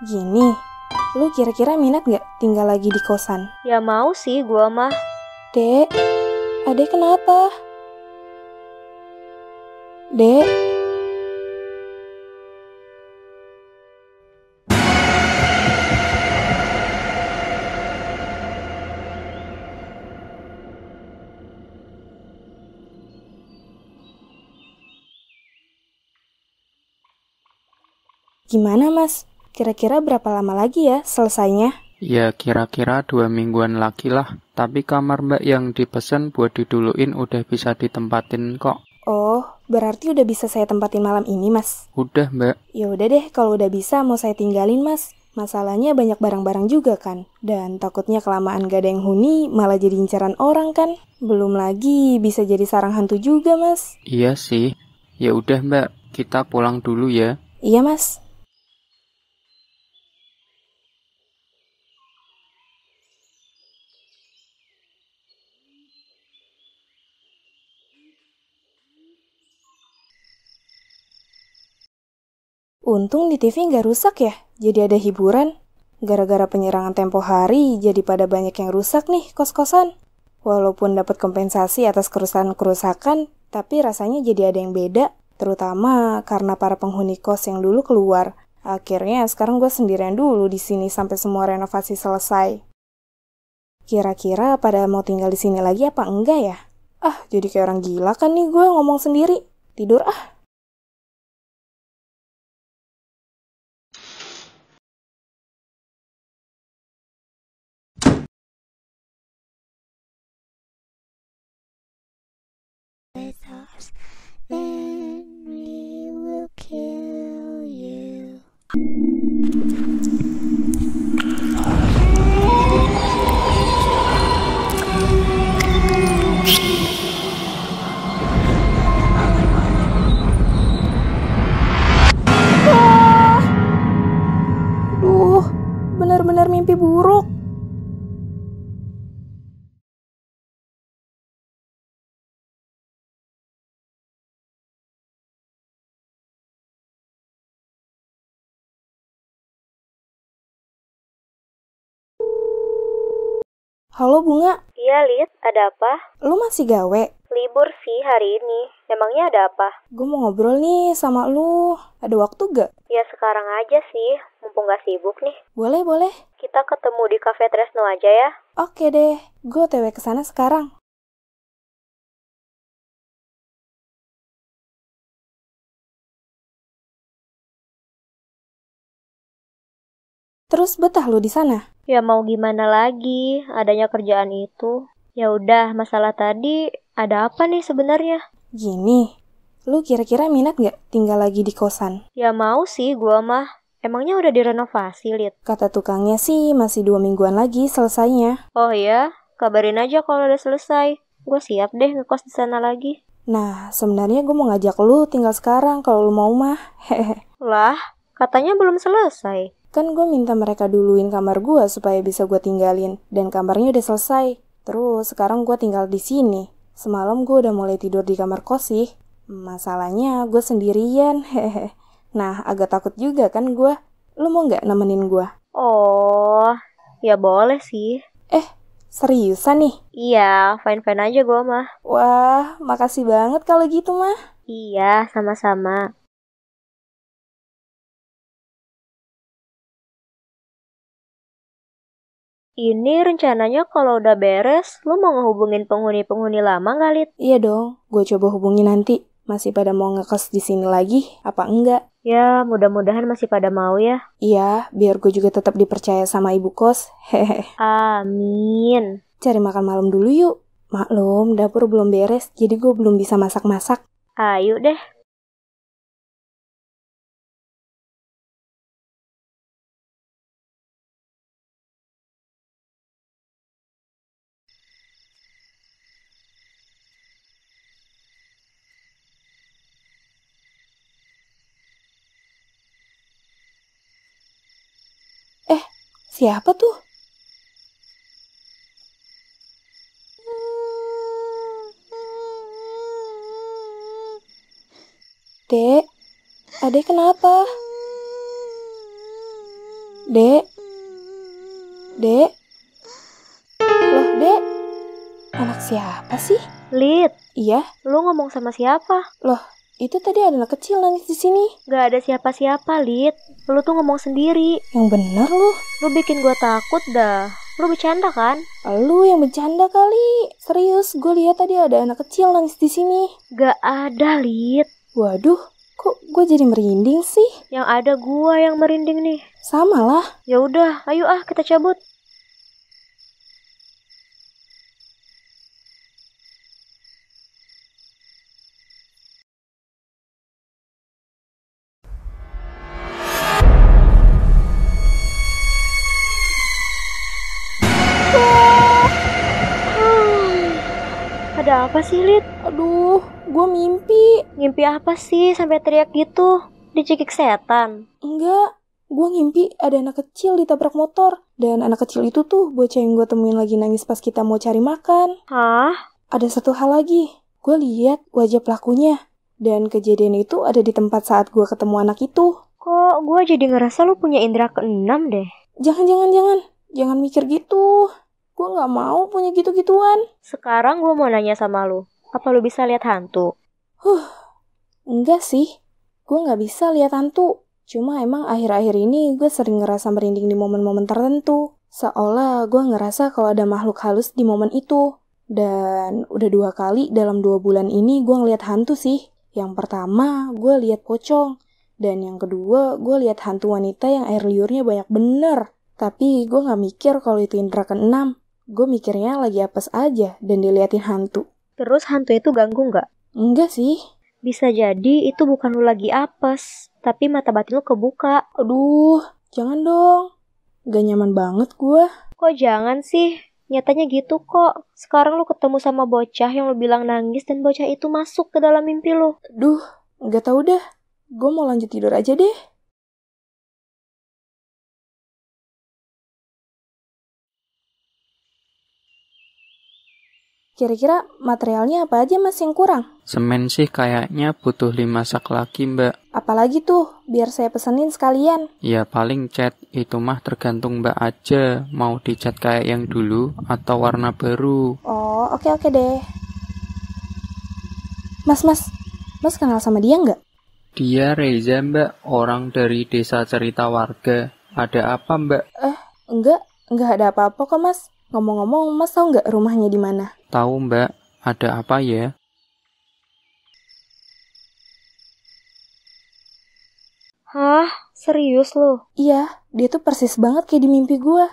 Gini, lu kira-kira minat gak tinggal lagi di kosan? Ya mau sih gua mah. Dek, adek kenapa? Dek? Gimana mas? Kira-kira berapa lama lagi ya selesainya? Ya kira-kira dua mingguan lagi lah. Tapi kamar mbak yang dipesan buat diduluin udah bisa ditempatin kok. Oh, berarti udah bisa saya tempatin malam ini, Mas? Udah, Mbak. Ya udah deh, kalau udah bisa mau saya tinggalin, Mas. Masalahnya banyak barang-barang juga kan, dan takutnya kelamaan gak ada yang huni malah jadi incaran orang kan. Belum lagi bisa jadi sarang hantu juga mas. Iya sih. Ya udah mbak, kita pulang dulu ya. Iya mas. Untung di TV nggak rusak ya, jadi ada hiburan. Gara-gara penyerangan tempo hari, jadi pada banyak yang rusak nih kos-kosan. Walaupun dapat kompensasi atas kerusakan-kerusakan, tapi rasanya jadi ada yang beda, terutama karena para penghuni kos yang dulu keluar. Akhirnya sekarang gue sendirian dulu di sini sampai semua renovasi selesai. Kira-kira pada mau tinggal di sini lagi apa enggak ya? Ah, jadi kayak orang gila kan nih gue ngomong sendiri. Tidur ah. Thank you. Halo Bunga. Iya lid ada apa? Lu masih gawe? Libur sih hari ini. Emangnya ada apa? Gue mau ngobrol nih sama lu. Ada waktu gak? Ya sekarang aja sih, mumpung gak sibuk nih. Boleh, boleh. Kita ketemu di Cafe Tresno aja ya. Oke deh, gue tewe kesana sekarang. Terus betah lu di sana? Ya mau gimana lagi, adanya kerjaan itu. Ya udah, masalah tadi ada apa nih sebenarnya? Gini, lu kira-kira minat gak tinggal lagi di kosan? Ya mau sih gua mah. Emangnya udah direnovasi, Lid? Kata tukangnya sih masih dua mingguan lagi selesainya. Oh ya? Kabarin aja kalau udah selesai. Gue siap deh ngekos di sana lagi. Nah, sebenarnya gue mau ngajak lu tinggal sekarang kalau lu mau mah. Hehe. lah, katanya belum selesai. Kan gue minta mereka duluin kamar gue supaya bisa gue tinggalin, dan kamarnya udah selesai. Terus sekarang gue tinggal di sini. Semalam gue udah mulai tidur di kamar kos sih. Masalahnya gue sendirian, hehe. Nah, agak takut juga kan gue. Lu mau gak nemenin gue? Oh, ya boleh sih. Eh, seriusan nih? Iya, fine-fine aja gue mah. Wah, makasih banget kalau gitu mah. Iya, sama-sama. Ini rencananya kalau udah beres, lo mau ngehubungin penghuni-penghuni lama nggak, Lit? Iya dong, gue coba hubungi nanti. Masih pada mau ngekos di sini lagi, apa enggak? Ya, mudah-mudahan masih pada mau ya. Iya, biar gue juga tetap dipercaya sama ibu kos. Hehehe. Amin. Cari makan malam dulu yuk. Maklum, dapur belum beres, jadi gue belum bisa masak-masak. Ayo deh. Siapa tuh? Dek, adek kenapa? Dek, dek, loh dek, anak siapa sih? Lid. Iya? Lu ngomong sama siapa? Loh, itu tadi ada kecil nangis di sini. Gak ada siapa-siapa, Lid. Lu tuh ngomong sendiri. Yang bener lu. Lu bikin gua takut dah. Lu bercanda kan? Lu yang bercanda kali. Serius, gue lihat tadi ada anak kecil nangis di sini. Gak ada, Lid. Waduh, kok gue jadi merinding sih? Yang ada gua yang merinding nih. Sama lah. Ya udah, ayo ah kita cabut. apa sih, Lid? Aduh, gue mimpi. Mimpi apa sih sampai teriak gitu? Dicekik setan? Enggak, gue mimpi ada anak kecil ditabrak motor. Dan anak kecil itu tuh bocah yang gue temuin lagi nangis pas kita mau cari makan. Hah? Ada satu hal lagi. Gue lihat wajah pelakunya. Dan kejadian itu ada di tempat saat gue ketemu anak itu. Kok gue jadi ngerasa lo punya indera keenam deh? Jangan, jangan, jangan. Jangan mikir gitu. Gue gak mau punya gitu-gituan. Sekarang gue mau nanya sama lu. Apa lu bisa lihat hantu? Huh, enggak sih. Gue gak bisa lihat hantu. Cuma emang akhir-akhir ini gue sering ngerasa merinding di momen-momen tertentu. Seolah gue ngerasa kalau ada makhluk halus di momen itu. Dan udah dua kali dalam dua bulan ini gue ngeliat hantu sih. Yang pertama gue liat pocong. Dan yang kedua gue liat hantu wanita yang air liurnya banyak bener. Tapi gue gak mikir kalau itu indra keenam. Gue mikirnya lagi apes aja dan diliatin hantu. Terus hantu itu ganggu nggak? Enggak sih. Bisa jadi itu bukan lu lagi apes, tapi mata batin lu kebuka. Aduh, jangan dong. Gak nyaman banget gue. Kok jangan sih? Nyatanya gitu kok. Sekarang lu ketemu sama bocah yang lu bilang nangis dan bocah itu masuk ke dalam mimpi lu. Duh, gak tau dah. Gue mau lanjut tidur aja deh. Kira-kira materialnya apa aja mas yang kurang? Semen sih kayaknya butuh 5 sak lagi mbak. Apalagi tuh, biar saya pesenin sekalian. Ya paling cat, itu mah tergantung mbak aja. Mau dicat kayak yang dulu atau warna baru. Oh, oke okay, oke okay deh. Mas, mas, mas kenal sama dia nggak? Dia Reza mbak, orang dari desa cerita warga. Ada apa mbak? Eh, enggak, enggak ada apa-apa kok mas. Ngomong-ngomong, mas tau nggak rumahnya di mana? Tahu mbak, ada apa ya? Hah? Serius lo? Iya, dia tuh persis banget kayak di mimpi gue.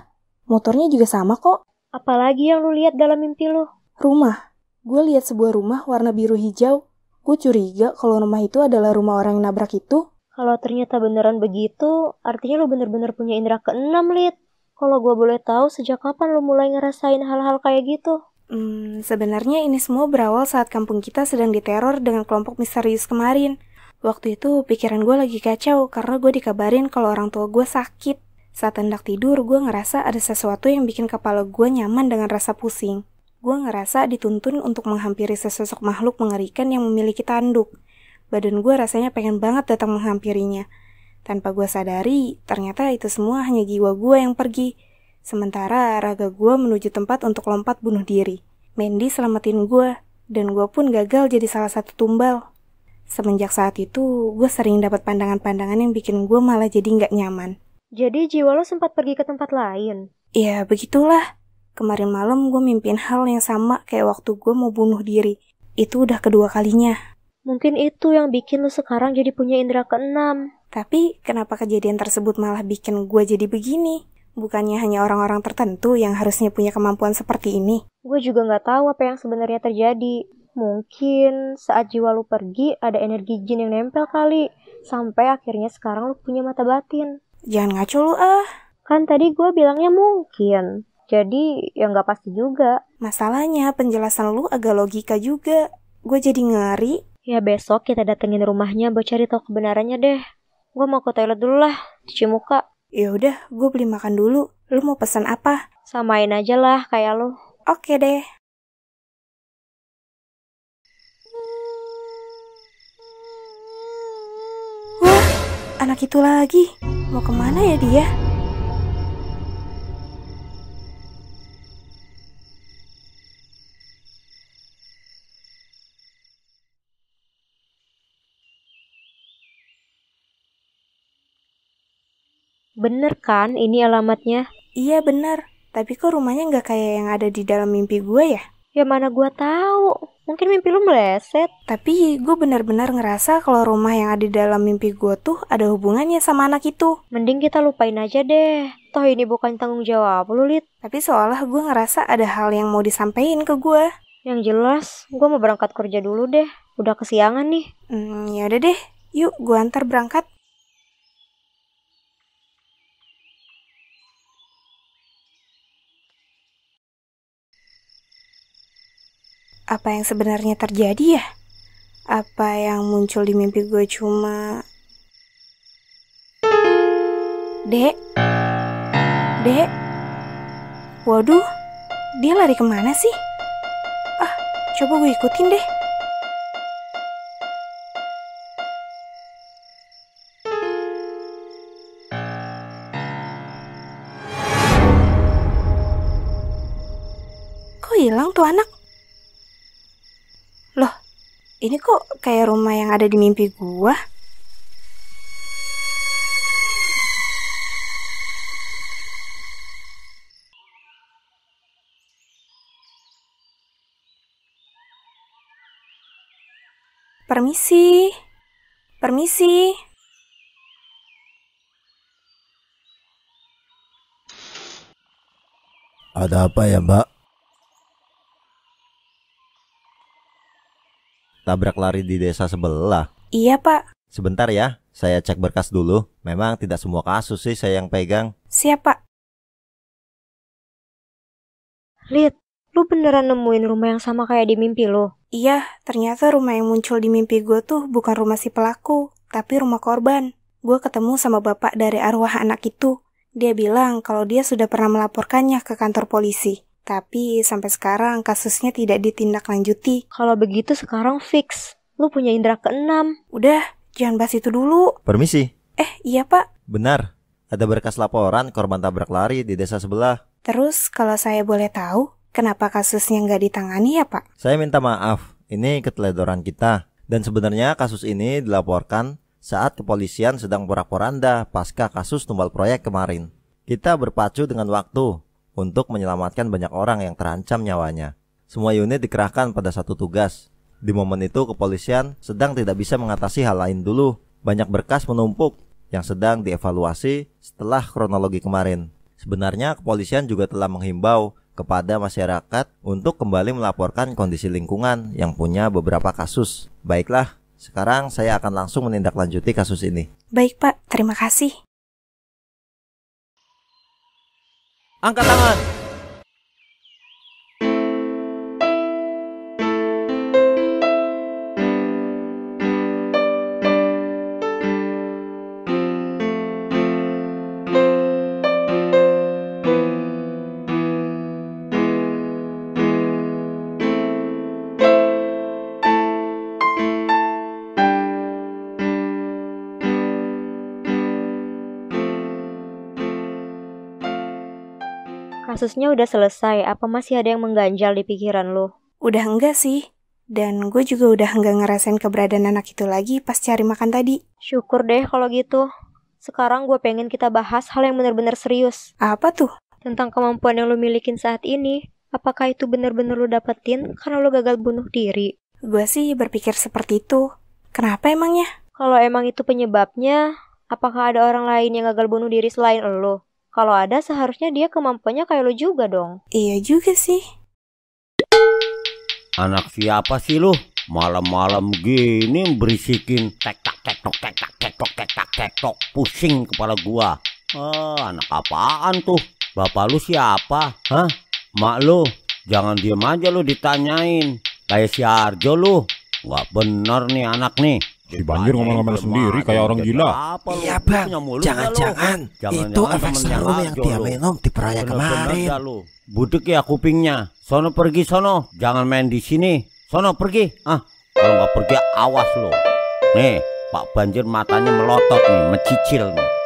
Motornya juga sama kok. Apalagi yang lu lihat dalam mimpi lo? Rumah. Gue lihat sebuah rumah warna biru hijau. Gue curiga kalau rumah itu adalah rumah orang yang nabrak itu. Kalau ternyata beneran begitu, artinya lu bener-bener punya indera keenam, Lid. Kalau gue boleh tahu, sejak kapan lu mulai ngerasain hal-hal kayak gitu? Hmm, sebenarnya ini semua berawal saat kampung kita sedang diteror dengan kelompok misterius kemarin. Waktu itu pikiran gue lagi kacau karena gue dikabarin kalau orang tua gue sakit. Saat hendak tidur, gue ngerasa ada sesuatu yang bikin kepala gue nyaman dengan rasa pusing. Gue ngerasa dituntun untuk menghampiri sesosok makhluk mengerikan yang memiliki tanduk. Badan gue rasanya pengen banget datang menghampirinya. Tanpa gue sadari, ternyata itu semua hanya jiwa gue yang pergi Sementara raga gue menuju tempat untuk lompat bunuh diri. Mandy selamatin gue, dan gue pun gagal jadi salah satu tumbal. Semenjak saat itu, gue sering dapat pandangan-pandangan yang bikin gue malah jadi nggak nyaman. Jadi jiwa lo sempat pergi ke tempat lain? Ya, begitulah. Kemarin malam gue mimpin hal yang sama kayak waktu gue mau bunuh diri. Itu udah kedua kalinya. Mungkin itu yang bikin lo sekarang jadi punya indera keenam. Tapi kenapa kejadian tersebut malah bikin gue jadi begini? Bukannya hanya orang-orang tertentu yang harusnya punya kemampuan seperti ini. Gue juga nggak tahu apa yang sebenarnya terjadi. Mungkin saat jiwa lu pergi ada energi jin yang nempel kali. Sampai akhirnya sekarang lu punya mata batin. Jangan ngaco lu ah. Kan tadi gue bilangnya mungkin. Jadi ya nggak pasti juga. Masalahnya penjelasan lu agak logika juga. Gue jadi ngeri. Ya besok kita datengin rumahnya buat cari tahu kebenarannya deh. Gue mau ke toilet dulu lah, cuci muka. Ya udah, gue beli makan dulu. Lu mau pesan apa? Samain aja lah kayak lu. Oke deh. Wah, anak itu lagi. Mau kemana ya dia? Bener kan ini alamatnya? Iya bener, tapi kok rumahnya nggak kayak yang ada di dalam mimpi gue ya? Ya mana gue tahu. Mungkin mimpi lu meleset. Tapi gue benar-benar ngerasa kalau rumah yang ada di dalam mimpi gue tuh ada hubungannya sama anak itu. Mending kita lupain aja deh. Toh ini bukan tanggung jawab lu, Lid. Tapi seolah gue ngerasa ada hal yang mau disampaikan ke gue. Yang jelas, gue mau berangkat kerja dulu deh. Udah kesiangan nih. Hmm, ya udah deh. Yuk, gue antar berangkat. Apa yang sebenarnya terjadi ya? Apa yang muncul di mimpi gue cuma... Dek? Dek? Waduh, dia lari kemana sih? Ah, coba gue ikutin deh. Kok hilang tuh anak? ini kok kayak rumah yang ada di mimpi gua? Permisi. Permisi. Ada apa ya, Mbak? tabrak lari di desa sebelah. Iya, Pak. Sebentar ya, saya cek berkas dulu. Memang tidak semua kasus sih saya yang pegang. Siap, Pak. Rit, lu beneran nemuin rumah yang sama kayak di mimpi lo? Iya, ternyata rumah yang muncul di mimpi gue tuh bukan rumah si pelaku, tapi rumah korban. Gue ketemu sama bapak dari arwah anak itu. Dia bilang kalau dia sudah pernah melaporkannya ke kantor polisi. Tapi sampai sekarang kasusnya tidak ditindaklanjuti. Kalau begitu sekarang fix. Lu punya indera keenam. Udah, jangan bahas itu dulu. Permisi. Eh, iya pak. Benar, ada berkas laporan korban tabrak lari di desa sebelah. Terus kalau saya boleh tahu, kenapa kasusnya nggak ditangani ya pak? Saya minta maaf, ini keteledoran kita. Dan sebenarnya kasus ini dilaporkan saat kepolisian sedang porak-poranda pasca kasus tumbal proyek kemarin. Kita berpacu dengan waktu, untuk menyelamatkan banyak orang yang terancam nyawanya. Semua unit dikerahkan pada satu tugas. Di momen itu kepolisian sedang tidak bisa mengatasi hal lain dulu. Banyak berkas menumpuk yang sedang dievaluasi setelah kronologi kemarin. Sebenarnya kepolisian juga telah menghimbau kepada masyarakat untuk kembali melaporkan kondisi lingkungan yang punya beberapa kasus. Baiklah, sekarang saya akan langsung menindaklanjuti kasus ini. Baik, Pak. Terima kasih. ang katangan. Kasusnya udah selesai, apa masih ada yang mengganjal di pikiran lo? Udah enggak sih. Dan gue juga udah enggak ngerasain keberadaan anak itu lagi pas cari makan tadi. Syukur deh kalau gitu. Sekarang gue pengen kita bahas hal yang benar-benar serius. Apa tuh? Tentang kemampuan yang lo milikin saat ini. Apakah itu benar-benar lo dapetin karena lo gagal bunuh diri? Gue sih berpikir seperti itu. Kenapa emangnya? Kalau emang itu penyebabnya, apakah ada orang lain yang gagal bunuh diri selain lo? Kalau ada seharusnya dia kemampuannya kayak lo juga dong. Iya juga sih. Anak siapa sih lo? Malam-malam gini berisikin tek tak tek tok tek tak tek tok tek tak tek tok pusing kepala gua. Ah, anak apaan tuh? Bapak lu siapa? Hah? Mak lu? Jangan diem aja lu ditanyain. Kayak si Arjo lu. Nggak bener nih anak nih. Si banjir ngomel-ngomel sendiri kayak orang gitu. gila. Iya bang, jangan-jangan itu efek serum yang dia minum di peraya kemarin. Budek ya kupingnya. Sono pergi sono, jangan main di sini. Sono pergi. Ah, kalau nggak pergi awas lo. Nih, Pak Banjir matanya melotot nih, mencicil nih.